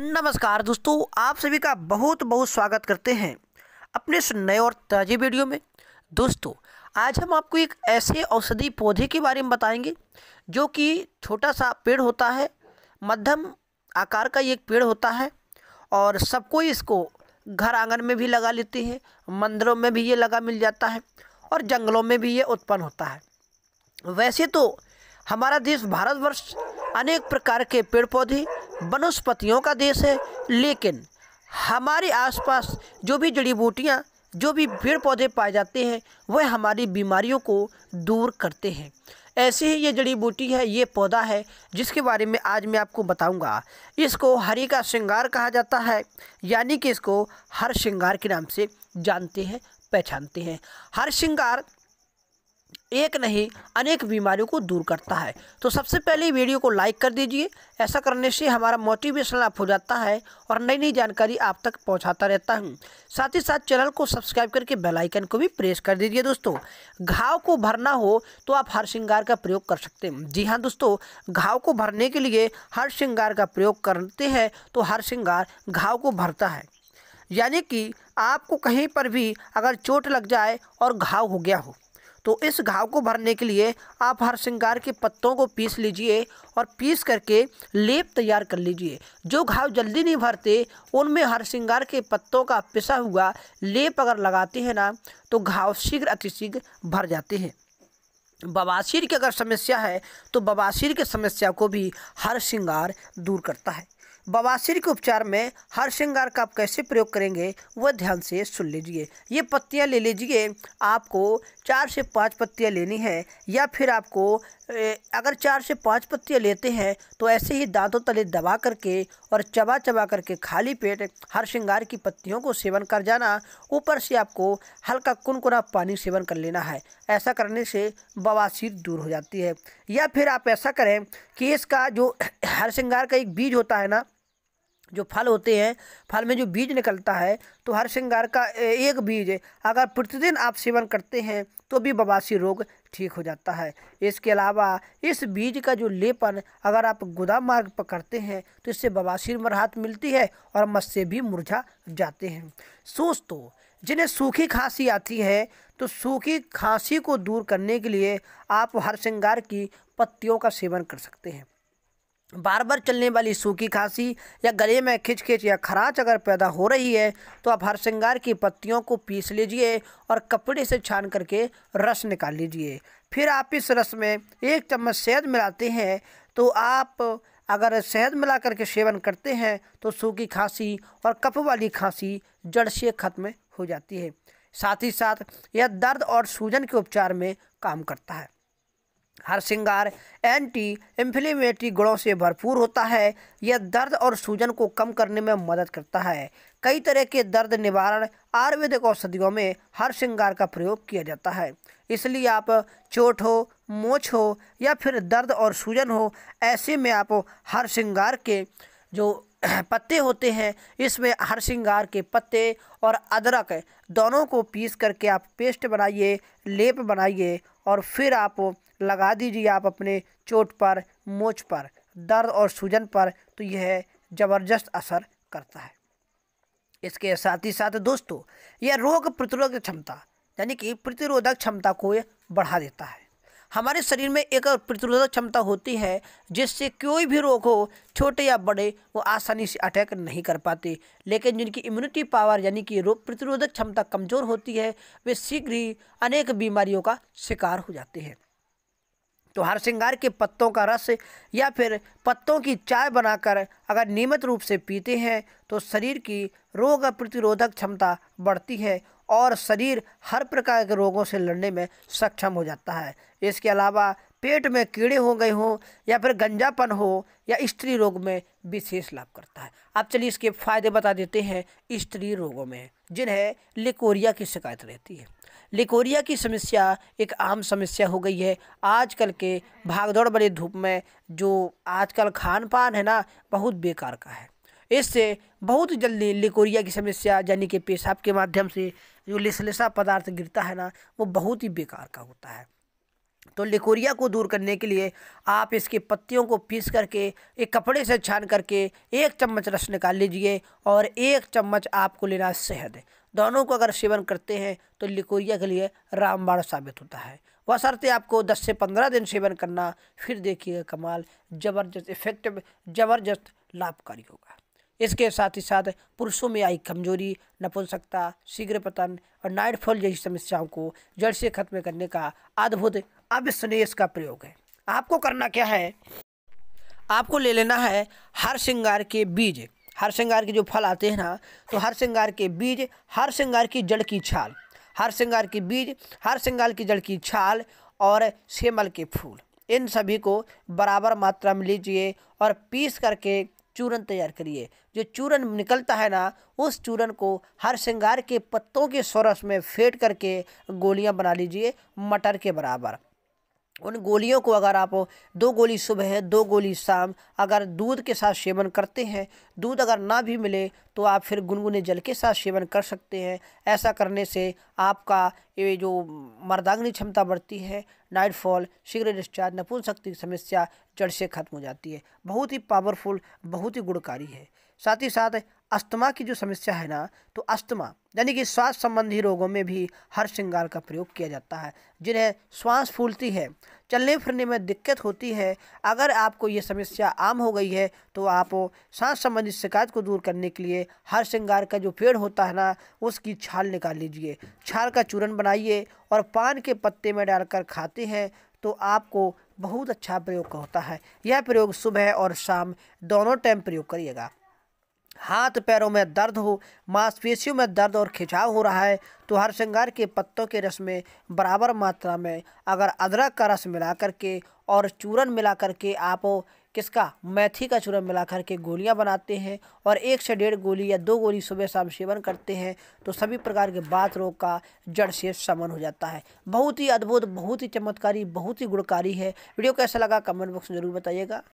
नमस्कार दोस्तों आप सभी का बहुत बहुत स्वागत करते हैं अपने इस नए और ताज़े वीडियो में दोस्तों आज हम आपको एक ऐसे औषधि पौधे के बारे में बताएंगे जो कि छोटा सा पेड़ होता है मध्यम आकार का एक पेड़ होता है और सबको इसको घर आंगन में भी लगा लेते हैं मंदिरों में भी ये लगा मिल जाता है और जंगलों में भी ये उत्पन्न होता है वैसे तो हमारा देश भारतवर्ष अनेक प्रकार के पेड़ पौधे वनस्पतियों का देश है लेकिन हमारे आसपास जो भी जड़ी बूटियाँ जो भी पेड़ पौधे पाए जाते हैं वह हमारी बीमारियों को दूर करते हैं ऐसी ही ये जड़ी बूटी है ये पौधा है जिसके बारे में आज मैं आपको बताऊंगा इसको हरी का श्रृंगार कहा जाता है यानी कि इसको हर श्रृंगार के नाम से जानते हैं पहचानते हैं हर श्रृंगार एक नहीं अनेक बीमारियों को दूर करता है तो सबसे पहले वीडियो को लाइक कर दीजिए ऐसा करने से हमारा मोटिवेशन आप हो जाता है और नई नई जानकारी आप तक पहुंचाता रहता हूं साथ ही साथ चैनल को सब्सक्राइब करके बेल आइकन को भी प्रेस कर दीजिए दोस्तों घाव को भरना हो तो आप हर श्रृंगार का प्रयोग कर सकते हैं जी हाँ दोस्तों घाव को भरने के लिए हर श्रृंगार का प्रयोग करते हैं तो हर श्रृंगार घाव को भरता है यानी कि आपको कहीं पर भी अगर चोट लग जाए और घाव हो गया हो तो इस घाव को भरने के लिए आप हर श्रृंगार के पत्तों को पीस लीजिए और पीस करके लेप तैयार कर लीजिए जो घाव जल्दी नहीं भरते उनमें हर श्रृंगार के पत्तों का पिसा हुआ लेप अगर लगाते हैं ना तो घाव शीघ्र अतिशीघ्र भर जाते हैं बवासीर की अगर समस्या है तो बवासीर की समस्या को भी हर श्रृंगार दूर करता है बवासीर के उपचार में हर श्रृंगार का आप कैसे प्रयोग करेंगे वह ध्यान से सुन लीजिए ये पत्तियाँ ले लीजिए आपको चार से पाँच पत्तियाँ लेनी है या फिर आपको अगर चार से पाँच पत्तियाँ लेते हैं तो ऐसे ही दांतों तले दबा करके और चबा चबा करके खाली पेट हर श्रृंगार की पत्तियों को सेवन कर जाना ऊपर से आपको हल्का कुनकुना पानी सेवन कर लेना है ऐसा करने से बवासीर दूर हो जाती है या फिर आप ऐसा करें कि इसका जो हर श्रृंगार का एक बीज होता है ना जो फल होते हैं फल में जो बीज निकलता है तो हर श्रृंगार का एक बीज अगर प्रतिदिन आप सेवन करते हैं तो भी बवासी रोग ठीक हो जाता है इसके अलावा इस बीज का जो लेपन अगर आप गुदा मार्ग पर करते हैं तो इससे बवासीर में राहत मिलती है और मस्से भी मुरझा जाते हैं दोस्तों जिन्हें सूखी खांसी आती है तो सूखी खांसी को दूर करने के लिए आप हर श्रृंगार की पत्तियों का सेवन कर सकते हैं बार बार चलने वाली सूखी खांसी या गले में खिचखिच या खराच अगर पैदा हो रही है तो आप हर श्रृंगार की पत्तियों को पीस लीजिए और कपड़े से छान करके रस निकाल लीजिए फिर आप इस रस में एक चम्मच शहद मिलाते हैं तो आप अगर शहद मिला करके सेवन करते हैं तो सूखी खांसी और कफ वाली खांसी जड़ से खत्म हो जाती है साथ ही साथ यह दर्द और सूजन के उपचार में काम करता है हर सिंगार एंटी इन्फ्लेमेटरी गुणों से भरपूर होता है यह दर्द और सूजन को कम करने में मदद करता है कई तरह के दर्द निवारण आयुर्वेदिक औषधियों में हर सिंगार का प्रयोग किया जाता है इसलिए आप चोट हो मोच हो या फिर दर्द और सूजन हो ऐसे में आप हर सिंगार के जो पत्ते होते हैं इसमें हर श्रृंगार के पत्ते और अदरक दोनों को पीस करके आप पेस्ट बनाइए लेप बनाइए और फिर आप लगा दीजिए आप अपने चोट पर मोच पर दर्द और सूजन पर तो यह ज़बरदस्त असर करता है इसके साथ ही साथ दोस्तों यह रोग प्रतिरोधक क्षमता यानी कि प्रतिरोधक क्षमता को बढ़ा देता है हमारे शरीर में एक प्रतिरोधक क्षमता होती है जिससे कोई भी रोग हो छोटे या बड़े वो आसानी से अटैक नहीं कर पाते लेकिन जिनकी इम्यूनिटी पावर यानी कि रोग प्रतिरोधक क्षमता कमज़ोर होती है वे शीघ्र ही अनेक बीमारियों का शिकार हो जाते हैं तो हर श्रृंगार के पत्तों का रस या फिर पत्तों की चाय बनाकर अगर नियमित रूप से पीते हैं तो शरीर की रोग प्रतिरोधक क्षमता बढ़ती है और शरीर हर प्रकार के रोगों से लड़ने में सक्षम हो जाता है इसके अलावा पेट में कीड़े हो गए हों या फिर गंजापन हो या स्त्री रोग में विशेष लाभ करता है अब चलिए इसके फायदे बता देते हैं स्त्री रोगों में जिन्हें लिकोरिया की शिकायत रहती है लिकोरिया की समस्या एक आम समस्या हो गई है आजकल के भागदौड़ भरे धूप में जो आजकल खान पान है ना बहुत बेकार का है इससे बहुत जल्दी लिकोरिया की समस्या यानी कि पेशाब के माध्यम से जो लिसलिसा पदार्थ गिरता है ना वो बहुत ही बेकार का होता है तो लिकोरिया को दूर करने के लिए आप इसके पत्तियों को पीस करके एक कपड़े से छान करके एक चम्मच रस निकाल लीजिए और एक चम्मच आपको लेना शहद दोनों को अगर सेवन करते हैं तो लिकोरिया के लिए रामबाण साबित होता है वह बशर्ते आपको 10 से 15 दिन सेवन करना फिर देखिएगा कमाल ज़बरदस्त इफेक्टिव ज़बरदस्त लाभकारी होगा इसके साथ ही साथ पुरुषों में आई कमजोरी नपुंसकता शीघ्र पतन और नाइटफॉल जैसी समस्याओं को जड़ से खत्म करने का अद्भुत अब स्नेस का प्रयोग है आपको करना क्या है आपको ले लेना है हर श्रृंगार के बीज हर श्रृंगार के जो फल आते हैं ना तो हर श्रृंगार के बीज हर श्रृंगार की जड़ की छाल हर श्रृंगार के बीज हर श्रृंगार की जड़ की छाल और सेमल के फूल इन सभी को बराबर मात्रा में लीजिए और पीस करके चूरन तैयार करिए जो चूरन निकलता है ना उस चूरन को हर श्रृंगार के पत्तों के सोरस में फेंट करके गोलियां बना लीजिए मटर के बराबर उन गोलियों को अगर आप दो गोली सुबह दो गोली शाम अगर दूध के साथ सेवन करते हैं दूध अगर ना भी मिले तो आप फिर गुनगुने जल के साथ सेवन कर सकते हैं ऐसा करने से आपका ये जो मर्दांगनी क्षमता बढ़ती है नाइटफॉल शीघ्र डिस्चार्ज नपुन शक्ति की समस्या जड़ से खत्म हो जाती है बहुत ही पावरफुल बहुत ही गुणकारी है साथ ही साथ अस्थमा की जो समस्या है ना तो अस्थमा यानी कि श्वास संबंधी रोगों में भी हर श्रृंगार का प्रयोग किया जाता है जिन्हें श्वास फूलती है चलने फिरने में दिक्कत होती है अगर आपको ये समस्या आम हो गई है तो आप सांस संबंधी शिकायत को दूर करने के लिए हर श्रृंगार का जो पेड़ होता है ना उसकी छाल निकाल लीजिए छाल का चूरन बनाइए और पान के पत्ते में डालकर खाते हैं तो आपको बहुत अच्छा प्रयोग होता है यह प्रयोग सुबह और शाम दोनों टाइम प्रयोग करिएगा हाथ पैरों में दर्द हो मांसपेशियों में दर्द और खिंचाव हो रहा है तो हर श्रृंगार के पत्तों के रस में बराबर मात्रा में अगर अदरक का रस मिला करके और चूरन मिला करके आप किसका मेथी का चूरन मिला करके गोलियां बनाते हैं और एक से डेढ़ गोली या दो गोली सुबह शाम सेवन करते हैं तो सभी प्रकार के बात रोग का जड़ से समन हो जाता है बहुत ही अद्भुत बहुत ही चमत्कारी बहुत ही गुणकारी है वीडियो कैसा लगा कमेंट बॉक्स में ज़रूर बताइएगा